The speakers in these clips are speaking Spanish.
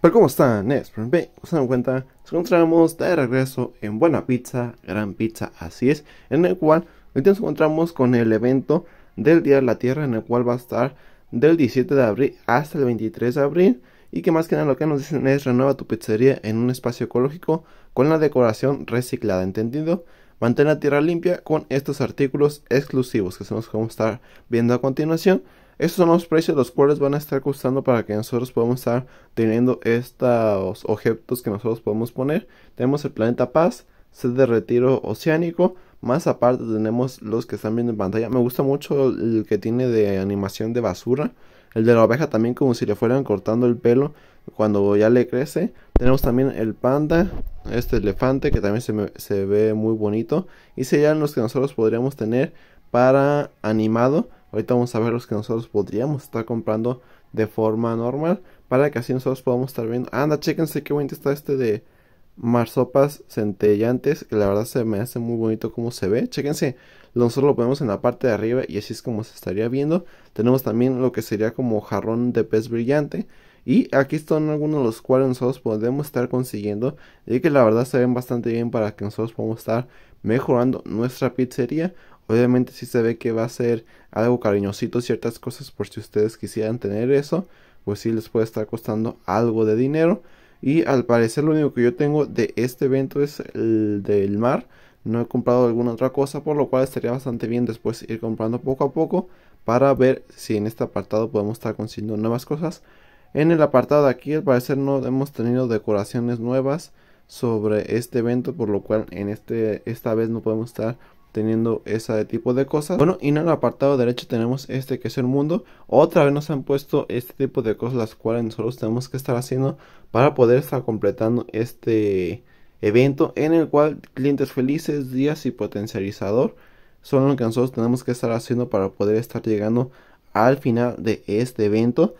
Pero ¿cómo están? Es, como se dan cuenta, nos encontramos de regreso en Buena Pizza, Gran Pizza, así es, en el cual hoy nos encontramos con el evento del Día de la Tierra, en el cual va a estar del 17 de abril hasta el 23 de abril, y que más que nada lo que nos dicen es renueva tu pizzería en un espacio ecológico con la decoración reciclada, ¿entendido? Mantén la tierra limpia con estos artículos exclusivos que se nos vamos a estar viendo a continuación. Estos son los precios los cuales van a estar costando para que nosotros podamos estar teniendo estos objetos que nosotros podemos poner. Tenemos el planeta Paz, sed de retiro oceánico. Más aparte tenemos los que están viendo en pantalla. Me gusta mucho el que tiene de animación de basura. El de la oveja también como si le fueran cortando el pelo cuando ya le crece. Tenemos también el panda, este elefante que también se, se ve muy bonito. Y serían los que nosotros podríamos tener para animado. Ahorita vamos a ver los que nosotros podríamos estar comprando de forma normal. Para que así nosotros podamos estar viendo. Anda, chequense qué bonito está este de marsopas centellantes. Que la verdad se me hace muy bonito como se ve. Chequense, Nosotros lo ponemos en la parte de arriba y así es como se estaría viendo. Tenemos también lo que sería como jarrón de pez brillante. Y aquí están algunos de los cuales nosotros podemos estar consiguiendo. Y que la verdad se ven bastante bien para que nosotros podamos estar mejorando nuestra pizzería. Obviamente sí se ve que va a ser algo cariñosito ciertas cosas por si ustedes quisieran tener eso, pues sí les puede estar costando algo de dinero. Y al parecer lo único que yo tengo de este evento es el del mar. No he comprado alguna otra cosa, por lo cual estaría bastante bien después ir comprando poco a poco para ver si en este apartado podemos estar consiguiendo nuevas cosas. En el apartado de aquí al parecer no hemos tenido decoraciones nuevas sobre este evento, por lo cual en este esta vez no podemos estar teniendo ese tipo de cosas. Bueno, y en el apartado derecho tenemos este que es el mundo. Otra vez nos han puesto este tipo de cosas las cuales nosotros tenemos que estar haciendo para poder estar completando este evento en el cual clientes felices, días y potencializador son lo que nosotros tenemos que estar haciendo para poder estar llegando al final de este evento.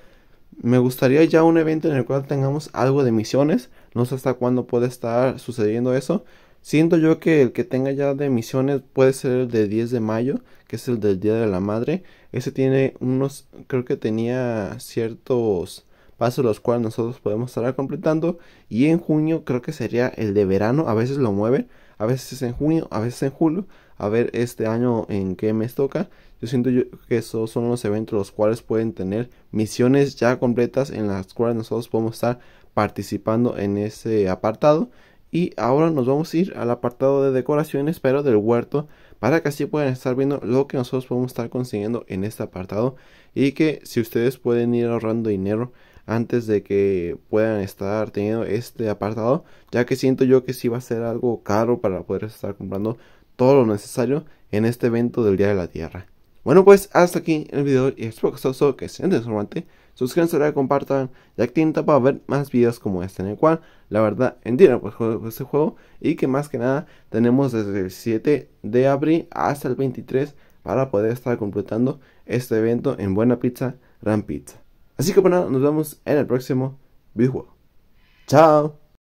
Me gustaría ya un evento en el cual tengamos algo de misiones. No sé hasta cuándo puede estar sucediendo eso Siento yo que el que tenga ya de misiones puede ser el de 10 de mayo, que es el del Día de la Madre. Ese tiene unos, creo que tenía ciertos pasos los cuales nosotros podemos estar completando. Y en junio creo que sería el de verano, a veces lo mueven, a veces es en junio, a veces en julio. A ver este año en qué mes toca. Yo siento yo que esos son los eventos los cuales pueden tener misiones ya completas en las cuales nosotros podemos estar participando en ese apartado y ahora nos vamos a ir al apartado de decoraciones, pero del huerto, para que así puedan estar viendo lo que nosotros podemos estar consiguiendo en este apartado. Y que si ustedes pueden ir ahorrando dinero antes de que puedan estar teniendo este apartado, ya que siento yo que sí va a ser algo caro para poder estar comprando todo lo necesario en este evento del Día de la Tierra. Bueno, pues hasta aquí el video y espero que os haya que sea Suscríbanse, compartan y activen para ver más videos como este, en el cual la verdad entiendo pues, pues, este juego y que más que nada tenemos desde el 7 de abril hasta el 23 para poder estar completando este evento en Buena Pizza, Gran Pizza. Así que pues, nada nos vemos en el próximo video ¡Chao!